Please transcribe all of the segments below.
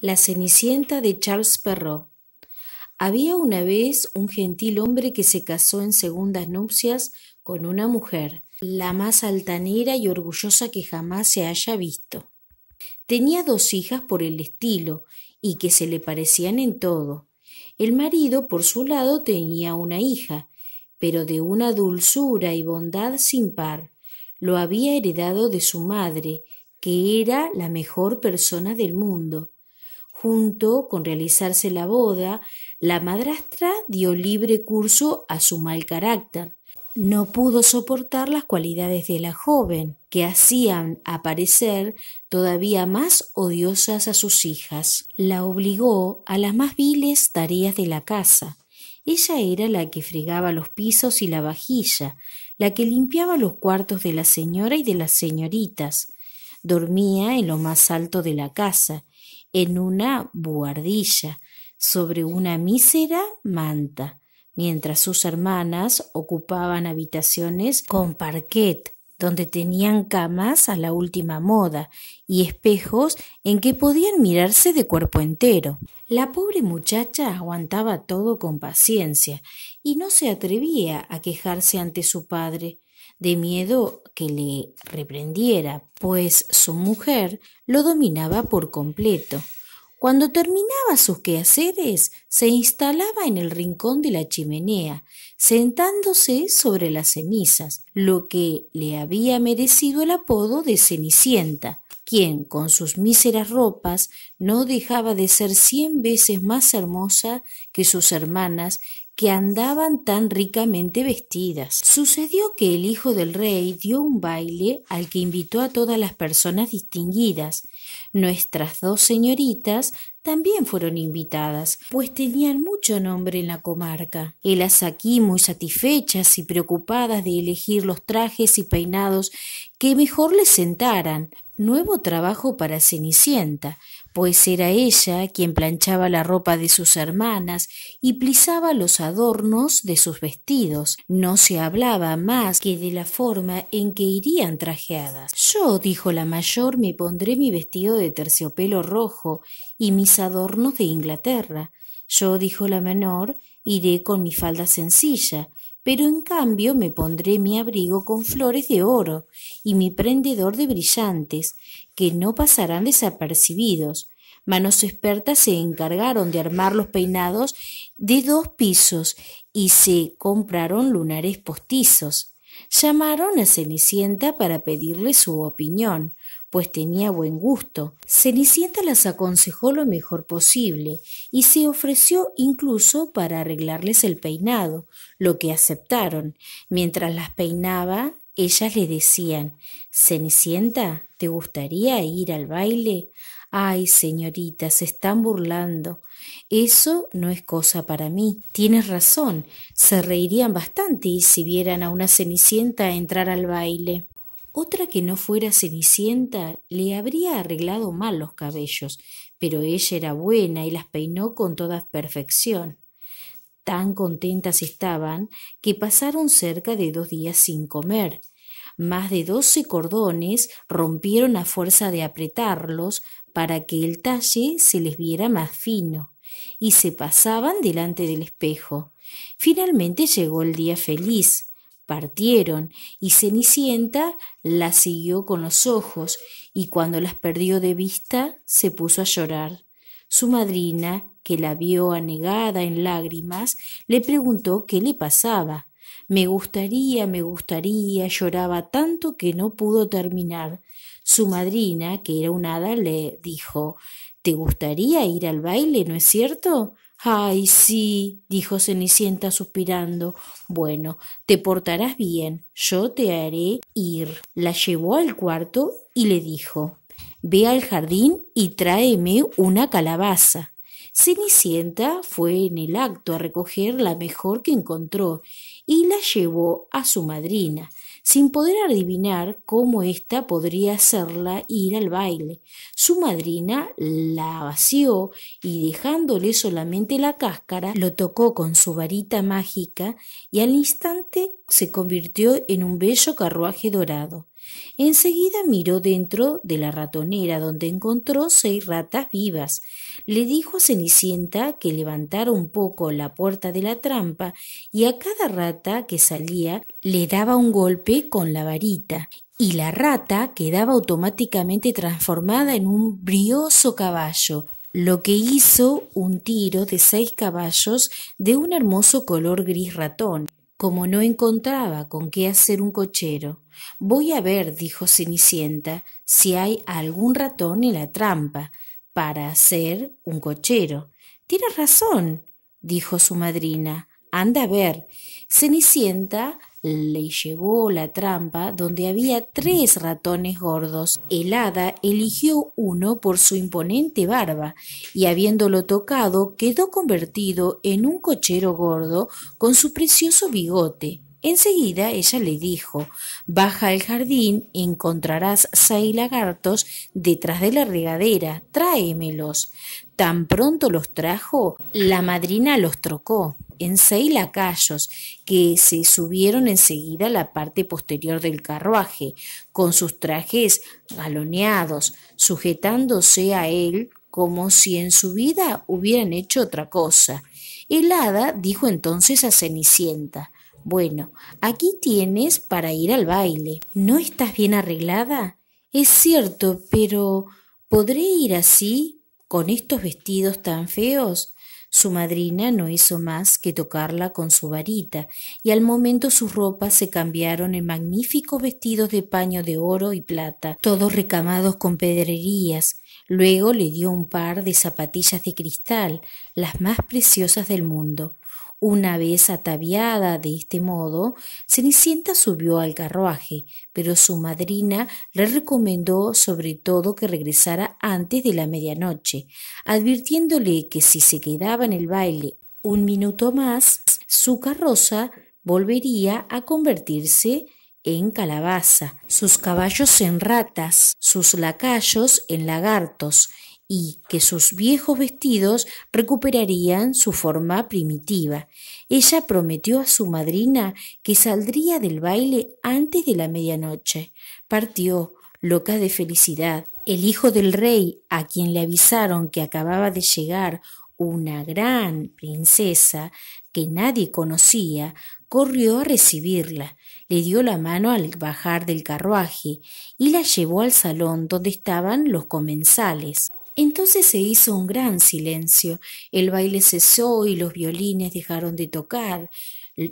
La Cenicienta de Charles Perrault. Había una vez un gentil hombre que se casó en segundas nupcias con una mujer, la más altanera y orgullosa que jamás se haya visto. Tenía dos hijas por el estilo y que se le parecían en todo. El marido, por su lado, tenía una hija, pero de una dulzura y bondad sin par. Lo había heredado de su madre, que era la mejor persona del mundo Junto con realizarse la boda, la madrastra dio libre curso a su mal carácter. No pudo soportar las cualidades de la joven, que hacían aparecer todavía más odiosas a sus hijas. La obligó a las más viles tareas de la casa. Ella era la que fregaba los pisos y la vajilla, la que limpiaba los cuartos de la señora y de las señoritas. Dormía en lo más alto de la casa en una buhardilla, sobre una mísera manta, mientras sus hermanas ocupaban habitaciones con parquet, donde tenían camas a la última moda y espejos en que podían mirarse de cuerpo entero. La pobre muchacha aguantaba todo con paciencia y no se atrevía a quejarse ante su padre, de miedo que le reprendiera, pues su mujer lo dominaba por completo. Cuando terminaba sus quehaceres, se instalaba en el rincón de la chimenea, sentándose sobre las cenizas, lo que le había merecido el apodo de Cenicienta, quien, con sus míseras ropas, no dejaba de ser cien veces más hermosa que sus hermanas que andaban tan ricamente vestidas. Sucedió que el hijo del rey dio un baile al que invitó a todas las personas distinguidas. Nuestras dos señoritas también fueron invitadas, pues tenían mucho nombre en la comarca. Elas aquí muy satisfechas y preocupadas de elegir los trajes y peinados que mejor les sentaran. Nuevo trabajo para Cenicienta, pues era ella quien planchaba la ropa de sus hermanas y plisaba los adornos de sus vestidos. No se hablaba más que de la forma en que irían trajeadas. Yo, dijo la mayor, me pondré mi vestido de terciopelo rojo y mis adornos de Inglaterra. Yo, dijo la menor, iré con mi falda sencilla, pero en cambio me pondré mi abrigo con flores de oro y mi prendedor de brillantes, que no pasarán desapercibidos. Manos expertas se encargaron de armar los peinados de dos pisos y se compraron lunares postizos. Llamaron a Cenicienta para pedirle su opinión, pues tenía buen gusto. Cenicienta las aconsejó lo mejor posible y se ofreció incluso para arreglarles el peinado, lo que aceptaron. Mientras las peinaba, ellas le decían Cenicienta, ¿te gustaría ir al baile? Ay, señorita, se están burlando. Eso no es cosa para mí. Tienes razón. Se reirían bastante si vieran a una Cenicienta entrar al baile. Otra que no fuera Cenicienta le habría arreglado mal los cabellos, pero ella era buena y las peinó con toda perfección. Tan contentas estaban que pasaron cerca de dos días sin comer. Más de doce cordones rompieron a fuerza de apretarlos para que el talle se les viera más fino, y se pasaban delante del espejo. Finalmente llegó el día feliz partieron y Cenicienta la siguió con los ojos y cuando las perdió de vista se puso a llorar. Su madrina, que la vio anegada en lágrimas, le preguntó qué le pasaba. Me gustaría, me gustaría, lloraba tanto que no pudo terminar. Su madrina, que era un hada, le dijo ¿Te gustaría ir al baile, no es cierto? Ay, sí, dijo Cenicienta suspirando. Bueno, te portarás bien, yo te haré ir. La llevó al cuarto y le dijo Ve al jardín y tráeme una calabaza. Cenicienta fue en el acto a recoger la mejor que encontró y la llevó a su madrina, sin poder adivinar cómo ésta podría hacerla ir al baile. Su madrina la vació y dejándole solamente la cáscara, lo tocó con su varita mágica y al instante se convirtió en un bello carruaje dorado. Enseguida miró dentro de la ratonera donde encontró seis ratas vivas. Le dijo a Cenicienta que levantara un poco la puerta de la trampa y a cada rata que salía le daba un golpe con la varita y la rata quedaba automáticamente transformada en un brioso caballo, lo que hizo un tiro de seis caballos de un hermoso color gris ratón como no encontraba con qué hacer un cochero. Voy a ver, dijo Cenicienta, si hay algún ratón en la trampa para hacer un cochero. Tienes razón, dijo su madrina. Anda a ver. Cenicienta le llevó la trampa donde había tres ratones gordos. El hada eligió uno por su imponente barba y habiéndolo tocado quedó convertido en un cochero gordo con su precioso bigote. Enseguida ella le dijo, baja al jardín, encontrarás seis lagartos detrás de la regadera, tráemelos. Tan pronto los trajo, la madrina los trocó en seis lacayos que se subieron enseguida a la parte posterior del carruaje, con sus trajes galoneados, sujetándose a él como si en su vida hubieran hecho otra cosa. El hada dijo entonces a Cenicienta, bueno, aquí tienes para ir al baile. ¿No estás bien arreglada? Es cierto, pero ¿podré ir así, con estos vestidos tan feos? Su madrina no hizo más que tocarla con su varita, y al momento sus ropas se cambiaron en magníficos vestidos de paño de oro y plata, todos recamados con pedrerías. Luego le dio un par de zapatillas de cristal, las más preciosas del mundo. Una vez ataviada de este modo, Cenicienta subió al carruaje, pero su madrina le recomendó sobre todo que regresara antes de la medianoche, advirtiéndole que si se quedaba en el baile un minuto más, su carroza volvería a convertirse en calabaza, sus caballos en ratas, sus lacayos en lagartos y que sus viejos vestidos recuperarían su forma primitiva. Ella prometió a su madrina que saldría del baile antes de la medianoche. Partió, loca de felicidad. El hijo del rey, a quien le avisaron que acababa de llegar una gran princesa que nadie conocía, corrió a recibirla, le dio la mano al bajar del carruaje y la llevó al salón donde estaban los comensales. Entonces se hizo un gran silencio, el baile cesó y los violines dejaron de tocar.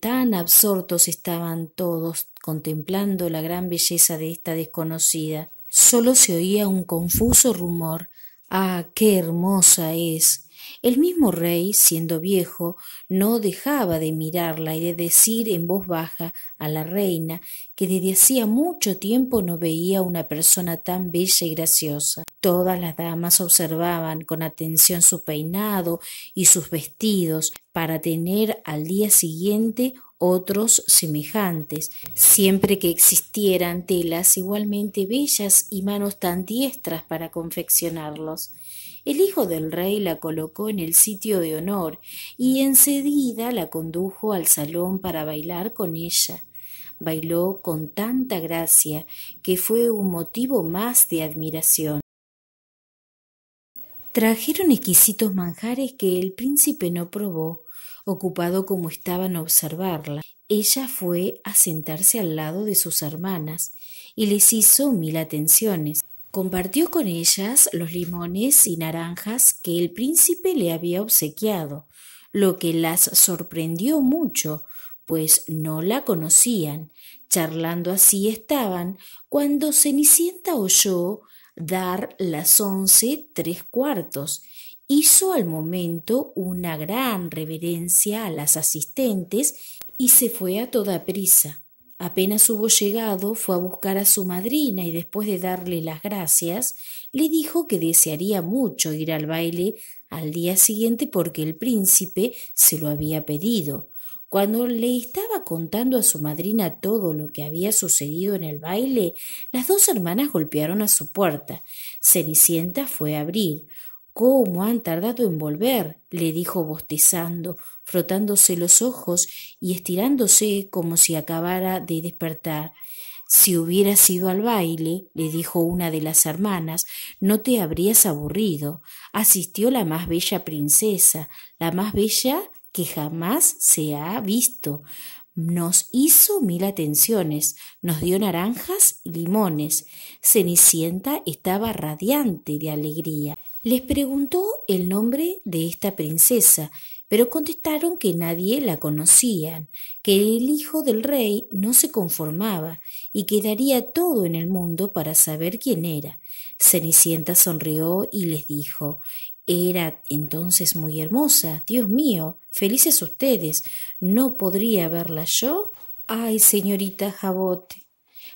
Tan absortos estaban todos contemplando la gran belleza de esta desconocida. Solo se oía un confuso rumor. Ah, qué hermosa es. El mismo rey, siendo viejo, no dejaba de mirarla y de decir en voz baja a la reina que desde hacía mucho tiempo no veía una persona tan bella y graciosa. Todas las damas observaban con atención su peinado y sus vestidos para tener al día siguiente otros semejantes, siempre que existieran telas igualmente bellas y manos tan diestras para confeccionarlos. El hijo del rey la colocó en el sitio de honor y encedida la condujo al salón para bailar con ella. Bailó con tanta gracia que fue un motivo más de admiración. Trajeron exquisitos manjares que el príncipe no probó, ocupado como estaba en observarla. Ella fue a sentarse al lado de sus hermanas y les hizo mil atenciones. Compartió con ellas los limones y naranjas que el príncipe le había obsequiado, lo que las sorprendió mucho, pues no la conocían. Charlando así estaban cuando Cenicienta oyó dar las once tres cuartos. Hizo al momento una gran reverencia a las asistentes y se fue a toda prisa Apenas hubo llegado, fue a buscar a su madrina y después de darle las gracias, le dijo que desearía mucho ir al baile al día siguiente porque el príncipe se lo había pedido. Cuando le estaba contando a su madrina todo lo que había sucedido en el baile, las dos hermanas golpearon a su puerta. Cenicienta fue a abrir. ¿Cómo han tardado en volver? le dijo bostezando frotándose los ojos y estirándose como si acabara de despertar. Si hubieras ido al baile, le dijo una de las hermanas, no te habrías aburrido. Asistió la más bella princesa, la más bella que jamás se ha visto. Nos hizo mil atenciones, nos dio naranjas y limones. Cenicienta estaba radiante de alegría. Les preguntó el nombre de esta princesa pero contestaron que nadie la conocían, que el hijo del rey no se conformaba y que daría todo en el mundo para saber quién era. Cenicienta sonrió y les dijo era entonces muy hermosa. Dios mío, felices ustedes. ¿No podría verla yo? Ay, señorita Jabote,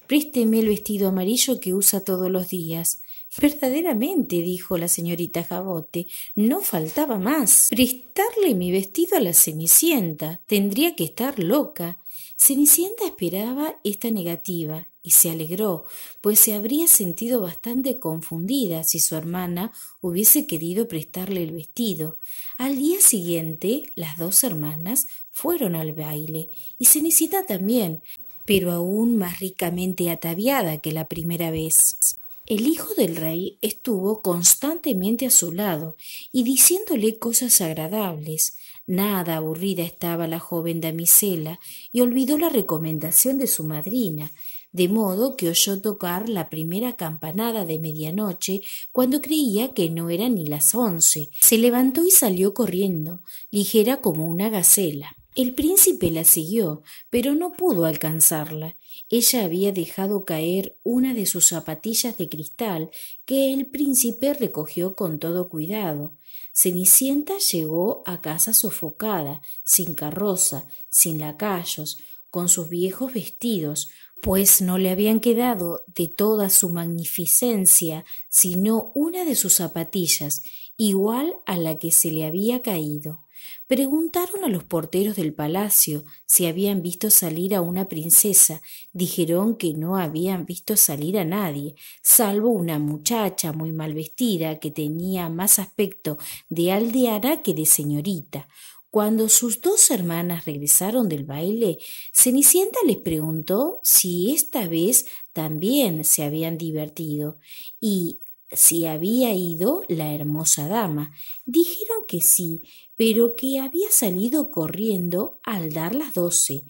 présteme el vestido amarillo que usa todos los días. Verdaderamente, dijo la señorita Jabote, no faltaba más. Prestarle mi vestido a la Cenicienta. Tendría que estar loca. Cenicienta esperaba esta negativa y se alegró, pues se habría sentido bastante confundida si su hermana hubiese querido prestarle el vestido. Al día siguiente, las dos hermanas fueron al baile y Cenicienta también, pero aún más ricamente ataviada que la primera vez. El hijo del rey estuvo constantemente a su lado y diciéndole cosas agradables. Nada aburrida estaba la joven damisela y olvidó la recomendación de su madrina, de modo que oyó tocar la primera campanada de medianoche cuando creía que no eran ni las once. Se levantó y salió corriendo, ligera como una gacela. El príncipe la siguió, pero no pudo alcanzarla. Ella había dejado caer una de sus zapatillas de cristal que el príncipe recogió con todo cuidado. Cenicienta llegó a casa sofocada, sin carroza, sin lacayos, con sus viejos vestidos, pues no le habían quedado de toda su magnificencia sino una de sus zapatillas, igual a la que se le había caído. Preguntaron a los porteros del palacio si habían visto salir a una princesa. Dijeron que no habían visto salir a nadie, salvo una muchacha muy mal vestida que tenía más aspecto de aldeana que de señorita. Cuando sus dos hermanas regresaron del baile, Cenicienta les preguntó si esta vez también se habían divertido y si había ido la hermosa dama. Dijeron que sí, pero que había salido corriendo al dar las doce,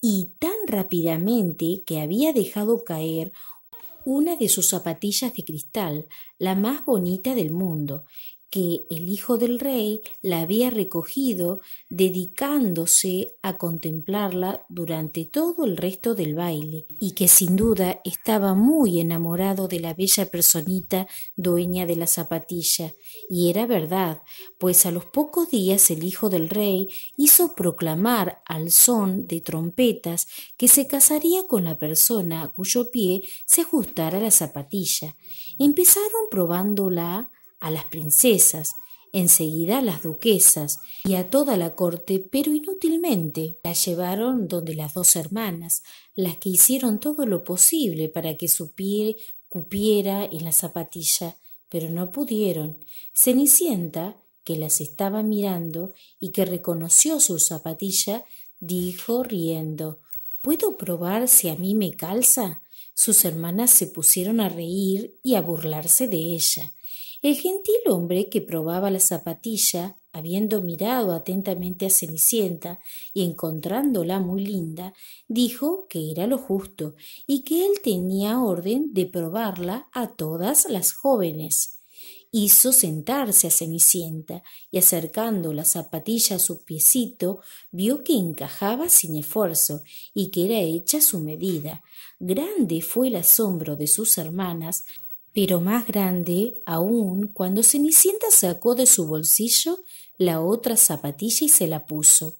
y tan rápidamente que había dejado caer una de sus zapatillas de cristal, la más bonita del mundo, que el hijo del rey la había recogido dedicándose a contemplarla durante todo el resto del baile, y que sin duda estaba muy enamorado de la bella personita dueña de la zapatilla. Y era verdad, pues a los pocos días el hijo del rey hizo proclamar al son de trompetas que se casaría con la persona cuyo pie se ajustara la zapatilla. Empezaron probándola a las princesas, enseguida a las duquesas y a toda la corte, pero inútilmente. La llevaron donde las dos hermanas, las que hicieron todo lo posible para que su pie cupiera en la zapatilla, pero no pudieron. Cenicienta, que las estaba mirando y que reconoció su zapatilla, dijo riendo ¿Puedo probar si a mí me calza? Sus hermanas se pusieron a reír y a burlarse de ella. El gentil hombre que probaba la zapatilla, habiendo mirado atentamente a Cenicienta y encontrándola muy linda, dijo que era lo justo y que él tenía orden de probarla a todas las jóvenes. Hizo sentarse a Cenicienta y acercando la zapatilla a su piecito, vio que encajaba sin esfuerzo y que era hecha su medida. Grande fue el asombro de sus hermanas pero más grande aún cuando Cenicienta sacó de su bolsillo la otra zapatilla y se la puso.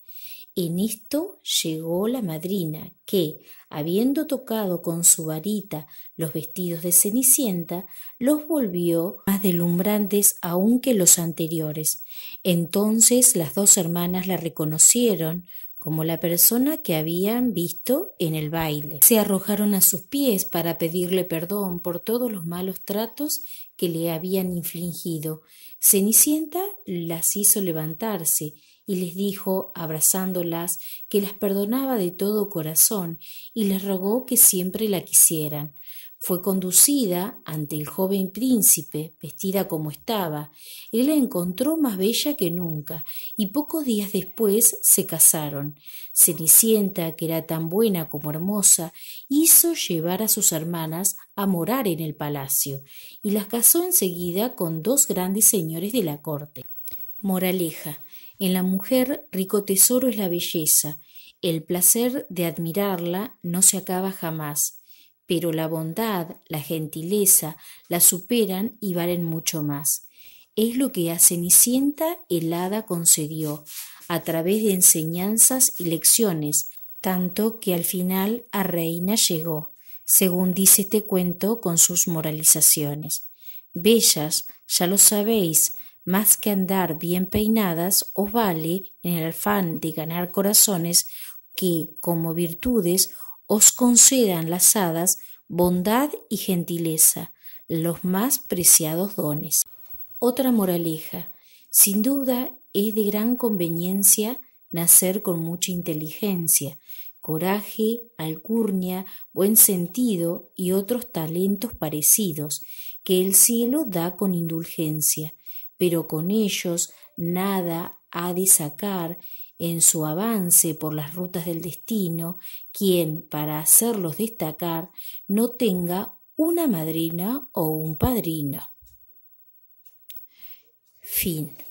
En esto llegó la madrina, que, habiendo tocado con su varita los vestidos de Cenicienta, los volvió más deslumbrantes aún que los anteriores. Entonces las dos hermanas la reconocieron, como la persona que habían visto en el baile. Se arrojaron a sus pies para pedirle perdón por todos los malos tratos que le habían infligido. Cenicienta las hizo levantarse y les dijo, abrazándolas, que las perdonaba de todo corazón y les rogó que siempre la quisieran. Fue conducida ante el joven príncipe, vestida como estaba. Él la encontró más bella que nunca, y pocos días después se casaron. Cenicienta, que era tan buena como hermosa, hizo llevar a sus hermanas a morar en el palacio, y las casó enseguida con dos grandes señores de la corte. Moraleja. En la mujer rico tesoro es la belleza, el placer de admirarla no se acaba jamás pero la bondad, la gentileza, la superan y valen mucho más. Es lo que a Cenicienta helada concedió, a través de enseñanzas y lecciones, tanto que al final a reina llegó, según dice este cuento con sus moralizaciones. Bellas, ya lo sabéis, más que andar bien peinadas, os vale, en el afán de ganar corazones, que, como virtudes, os concedan las hadas bondad y gentileza, los más preciados dones. Otra moraleja, sin duda es de gran conveniencia nacer con mucha inteligencia, coraje, alcurnia, buen sentido y otros talentos parecidos que el cielo da con indulgencia, pero con ellos nada ha de sacar en su avance por las rutas del destino quien, para hacerlos destacar, no tenga una madrina o un padrino. Fin.